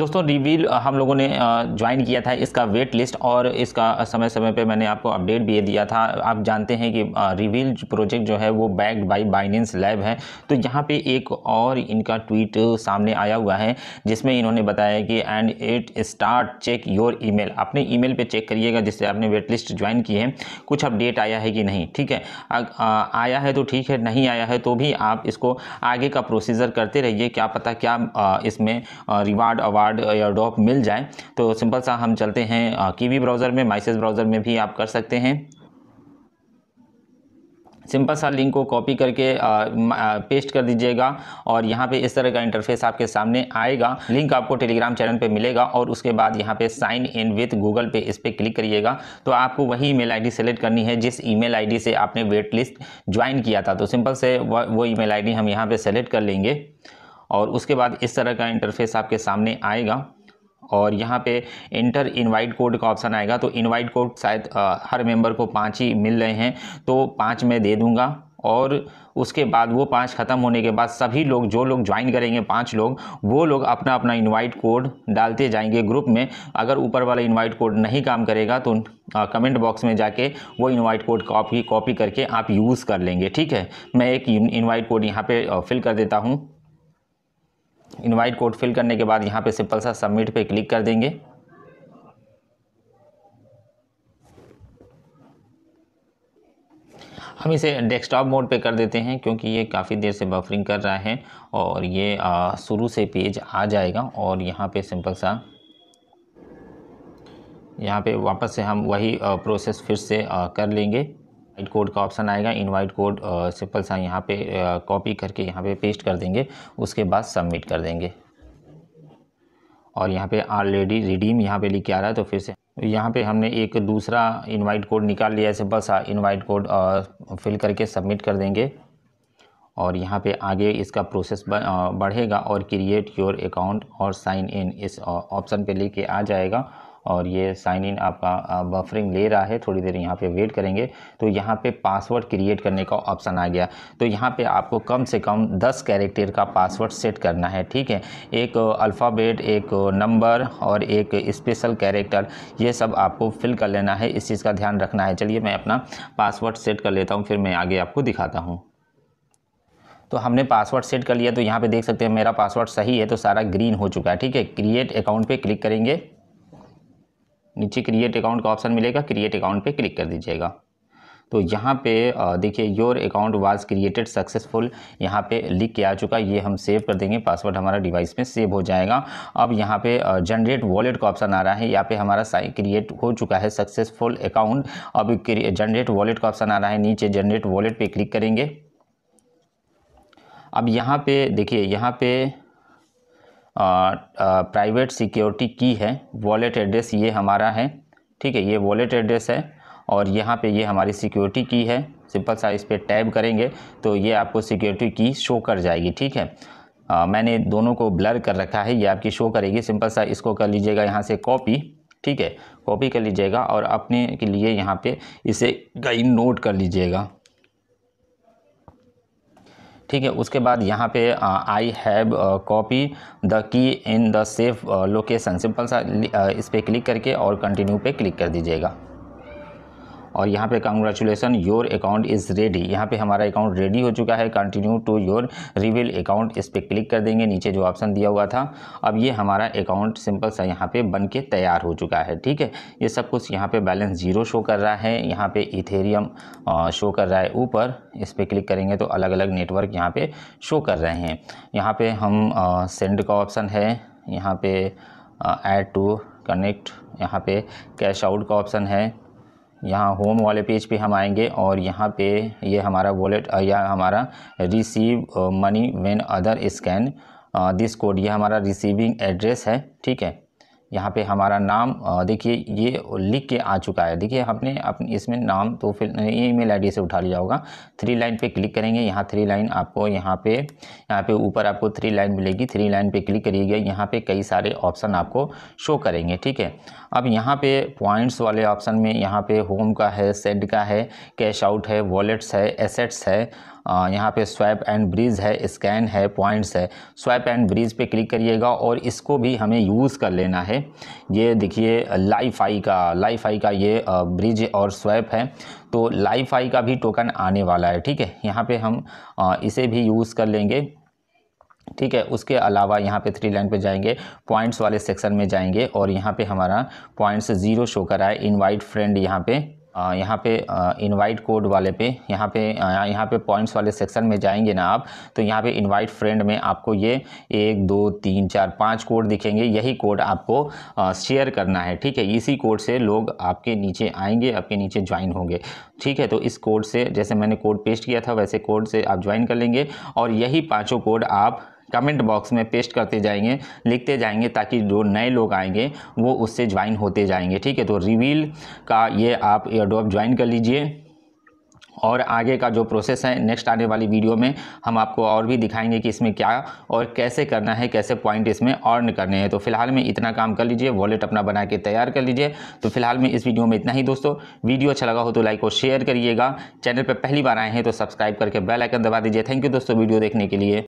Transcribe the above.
दोस्तों रिवील हम लोगों ने ज्वाइन किया था इसका वेट लिस्ट और इसका समय समय पे मैंने आपको अपडेट भी दिया था आप जानते हैं कि रिवील प्रोजेक्ट जो है वो बैक्ड बाय बाइनेंस लैब है तो यहाँ पे एक और इनका ट्वीट सामने आया हुआ है जिसमें इन्होंने बताया कि and it start check your email अपने मेल पर चेक करिएगा जिससे आपने वेट लिस्ट ज्वाइन की है कुछ अपडेट आया है कि नहीं ठीक है आ, आ, आया है तो ठीक है नहीं आया है तो भी आप इसको आगे का प्रोसीजर करते रहिए क्या पता क्या इसमें रिवार्ड अवार्ड वार्ड uh, या डॉप मिल जाए तो सिंपल सा हम चलते हैं कीवी uh, ब्राउज़र में माइसेस ब्राउज़र में भी आप कर सकते हैं सिंपल सा लिंक को कॉपी करके आ, आ, पेस्ट कर दीजिएगा और यहाँ पे इस तरह का इंटरफेस आपके सामने आएगा लिंक आपको टेलीग्राम चैनल पे मिलेगा और उसके बाद यहाँ पे साइन इन विथ गूगल पे इस पर क्लिक करिएगा तो आपको वही ईमेल आईडी सेलेक्ट करनी है जिस ईमेल आईडी से आपने वेट लिस्ट ज्वाइन किया था तो सिंपल से वो ई मेल हम यहाँ पर सेलेक्ट कर लेंगे और उसके बाद इस तरह का इंटरफेस आपके सामने आएगा और यहाँ पे इंटर इनवाइट कोड का ऑप्शन आएगा तो इनवाइट कोड शायद हर मेंबर को पाँच ही मिल रहे हैं तो पाँच मैं दे दूँगा और उसके बाद वो पांच ख़त्म होने के बाद सभी लोग जो लोग ज्वाइन करेंगे पांच लोग वो लोग अपना अपना इनवाइट कोड डालते जाएंगे ग्रुप में अगर ऊपर वाला इनवाइट कोड नहीं काम करेगा तो कमेंट बॉक्स में जाके वो इनवाइट कोड कॉपी कॉपी करके आप यूज़ कर लेंगे ठीक है मैं एक इनवाइट कोड यहाँ पे फिल कर देता हूँ इनवाइट कोड फिल करने के बाद यहाँ पे सिंपल सा सबमिट पे क्लिक कर देंगे हम इसे डेस्कटॉप मोड पे कर देते हैं क्योंकि ये काफ़ी देर से बफरिंग कर रहा है और ये शुरू से पेज आ जाएगा और यहाँ पे सिंपल सा यहाँ पे वापस से हम वही प्रोसेस फिर से कर लेंगे वाइट कोड का ऑप्शन आएगा इन्वाइट कोड सिंपल सा यहाँ पे कॉपी करके यहाँ पे पेस्ट कर देंगे उसके बाद सबमिट कर देंगे और यहाँ पे ऑलरेडी रिडीम यहाँ पे लिख के आ रहा है तो फिर से यहाँ पे हमने एक दूसरा इनवाइट कोड निकाल लिया है सिंपल सा इनवाइट कोड फिल करके सबमिट कर देंगे और यहाँ पे आगे इसका प्रोसेस बढ़ेगा और क्रिएट योर अकाउंट और साइन इन इस ऑप्शन पे लेके आ जाएगा और ये साइन इन आपका बफरिंग ले रहा है थोड़ी देर यहाँ पे वेट करेंगे तो यहाँ पे पासवर्ड क्रिएट करने का ऑप्शन आ गया तो यहाँ पे आपको कम से कम 10 कैरेक्टर का पासवर्ड सेट करना है ठीक है एक अल्फ़ाबेट एक नंबर और एक स्पेशल कैरेक्टर ये सब आपको फिल कर लेना है इस चीज़ का ध्यान रखना है चलिए मैं अपना पासवर्ड सेट कर लेता हूँ फिर मैं आगे आपको दिखाता हूँ तो हमने पासवर्ड सेट कर लिया तो यहाँ पे देख सकते हैं मेरा पासवर्ड सही है तो सारा ग्रीन हो चुका है ठीक है क्रिएट अकाउंट पे क्लिक करेंगे नीचे क्रिएट अकाउंट का ऑप्शन मिलेगा क्रिएट अकाउंट पे क्लिक कर दीजिएगा तो यहाँ पे देखिए your account was created successful यहाँ पे लिख के आ चुका ये हम सेव कर देंगे पासवर्ड हमारा डिवाइस में सेव हो जाएगा अब यहाँ पे जनरेट वॉलेट का ऑप्शन आ रहा है यहाँ पे हमारा साइन क्रिएट हो चुका है सक्सेसफुल अकाउंट अब जनरेट वॉलेट का ऑप्शन आ रहा है नीचे जनरेट वॉलेट पर क्लिक करेंगे अब यहाँ पे देखिए यहाँ पे प्राइवेट सिक्योरिटी की है वॉलेट एड्रेस ये हमारा है ठीक है ये वॉलेट एड्रेस है और यहाँ पे ये हमारी सिक्योरिटी की है सिंपल सा इस पर टैब करेंगे तो ये आपको सिक्योरिटी की शो कर जाएगी ठीक है आ, मैंने दोनों को ब्लर कर रखा है ये आपकी शो करेगी सिंपल सा इसको कर लीजिएगा यहाँ से कॉपी ठीक है कॉपी कर लीजिएगा और अपने के लिए यहाँ पे इसे कहीं नोट कर लीजिएगा ठीक है उसके बाद यहाँ पे I have copy the key in the safe location simple सा इस पर क्लिक करके और कंटिन्यू पे क्लिक कर दीजिएगा और यहाँ पे congratulation your account is ready यहाँ पे हमारा अकाउंट रेडी हो चुका है continue to your reveal account इस पर क्लिक कर देंगे नीचे जो ऑप्शन दिया हुआ था अब ये हमारा अकाउंट सिंपल सा यहाँ पे बन के तैयार हो चुका है ठीक है ये सब कुछ यहाँ पे बैलेंस जीरो शो कर रहा है यहाँ पे इथेरियम शो कर रहा है ऊपर इस पर क्लिक करेंगे तो अलग अलग नेटवर्क यहाँ पे शो कर रहे हैं यहाँ पे हम सेंड का ऑप्शन है यहाँ पे एड टू कनेक्ट यहाँ पे कैश आउट का ऑप्शन है यहाँ होम वाले पेज पे हम आएंगे और यहाँ पे ये हमारा वॉलेट या हमारा receive money when other scan this code ये हमारा रिसीविंग एड्रेस है ठीक है यहाँ पे हमारा नाम देखिए ये लिख के आ चुका है देखिए हमने अपने इसमें नाम तो फिर ये ईमेल आईडी से उठा लिया होगा थ्री लाइन पे क्लिक करेंगे यहाँ थ्री लाइन आपको यहाँ पे यहाँ पे ऊपर आपको थ्री लाइन मिलेगी थ्री लाइन पे क्लिक करिएगा यहाँ पे कई सारे ऑप्शन आपको शो करेंगे ठीक है अब यहाँ पे पॉइंट्स वाले ऑप्शन में यहाँ पे होम का है सेड का है कैश आउट है वॉलेट्स है एसेट्स है यहाँ पे स्वैप एंड ब्रिज है स्कैन है पॉइंट्स है स्वैप एंड ब्रिज पे क्लिक करिएगा और इसको भी हमें यूज़ कर लेना है ये देखिए लाइफ आई का लाइफ आई का ये ब्रिज और स्वैप है तो लाइफ आई का भी टोकन आने वाला है ठीक है यहाँ पे हम इसे भी यूज़ कर लेंगे ठीक है उसके अलावा यहाँ पे थ्री लाइन पे जाएंगे पॉइंट्स वाले सेक्शन में जाएंगे और यहाँ पे हमारा पॉइंट्स ज़ीरो शो कर रहा है इनवाइट फ्रेंड यहाँ पे यहाँ पे इनवाइट कोड वाले पे यहाँ पे यहाँ पे पॉइंट्स वाले सेक्शन में जाएंगे ना आप तो यहाँ पे इनवाइट फ्रेंड में आपको ये एक दो तीन चार पाँच कोड दिखेंगे यही कोड आपको शेयर करना है ठीक है इसी कोड से लोग आपके नीचे आएंगे आपके नीचे ज्वाइन होंगे ठीक है तो इस कोड से जैसे मैंने कोड पेस्ट किया था वैसे कोड से आप ज्वाइन कर लेंगे और यही पाँचों कोड आप कमेंट बॉक्स में पेस्ट करते जाएंगे लिखते जाएंगे ताकि जो नए लोग आएंगे वो उससे ज्वाइन होते जाएंगे ठीक है तो रिवील का ये आप ड्रॉप ज्वाइन कर लीजिए और आगे का जो प्रोसेस है नेक्स्ट आने वाली वीडियो में हम आपको और भी दिखाएंगे कि इसमें क्या और कैसे करना है कैसे पॉइंट इसमें अर्न करने हैं तो फिलहाल में इतना काम कर लीजिए वॉलेट अपना बना के तैयार कर लीजिए तो फिलहाल में इस वीडियो में इतना ही दोस्तों वीडियो अच्छा लगा हो तो लाइक और शेयर करिएगा चैनल पर पहली बार आए हैं तो सब्सक्राइब करके बेलाइकन दबा दीजिए थैंक यू दोस्तों वीडियो देखने के लिए